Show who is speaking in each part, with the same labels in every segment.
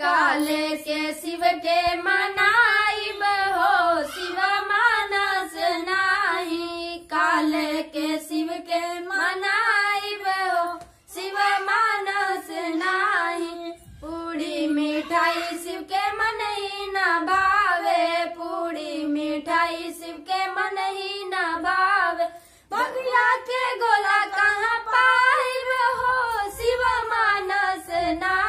Speaker 1: काले के शिव के मनाइब हो शिव मानस नाही काले के शिव के मनाइब हो शिव मानस नाही पूरी मिठाई शिव के मन ही न भावे पूरी मिठाई शिव के मन ही न भावे बगिया के गोला कहाँ पाइब हो शिव मानस ना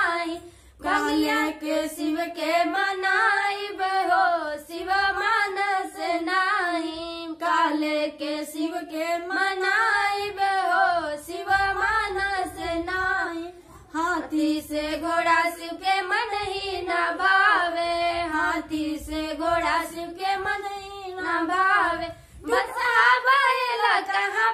Speaker 1: के शिव के मनाइब हो शिव मानस नाही काले के शिव के मनाइब हो शिव मानस नाही हाथी से घोड़ा शिव के मन ही न भावे हाथी से घोड़ा शिव के मन ही न भावे बसा कहाँ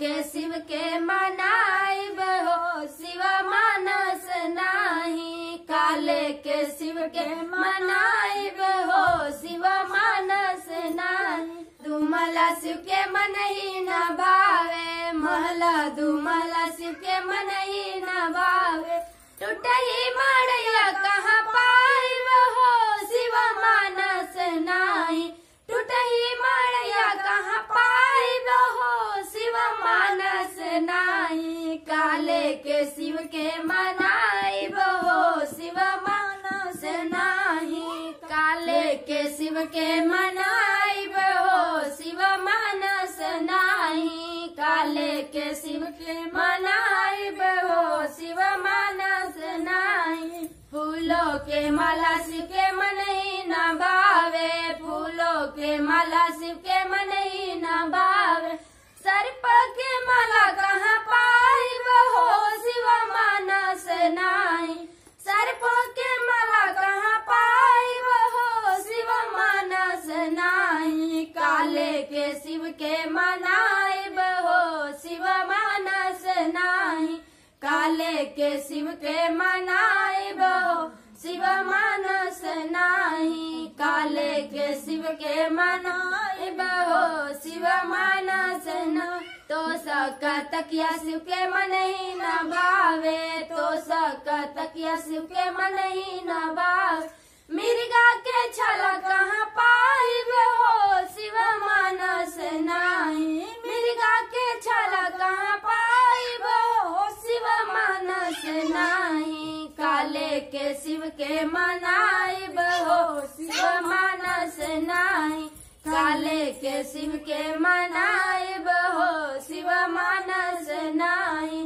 Speaker 1: के शिव के मनाइब हो शिव मानस नाही काले के शिव के मनाइब हो शिव मानस नाही दुमला शिव के मन ही न भावे महला दुमला शिव के मन ही न भावे टूट ही के मनाइब हो शिव मानस नाही काले के शिव के मनाइब हो शिव मानस नाही काले के शिव के मनाइब हो शिव मानस नाही फूलो के माला शिव के मन ही न बावे फूलों के माला शिव के मन ही न बावे सर्प के माला का के शिव के मनाइब हो शिव मानस नाही काले के शिव के मनाइब हो शिव मानस नाही काले के शिव के मनाइब हो शिव मानस न तो तकिया शिव के मन ही न भावे तो तकिया शिव के मन ही न भावे के शिव के मनाइब हो शिव मानस नाई काले के शिव के मनाइब हो शिव मानस नाई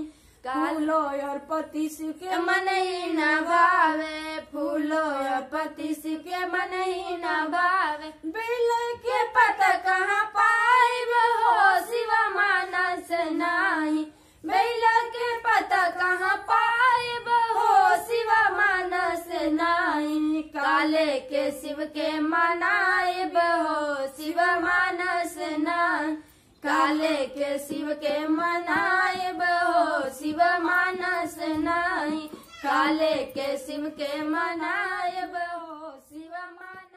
Speaker 1: कालो और पति शिव के मन ही न भावे फूलो और पति शिव के मन ही न भावे के शिव के मनाए हो शिव मानस न काले के शिव के मनाए हो शिव मानस नाले काले के शिव के मनाए हो शिव मान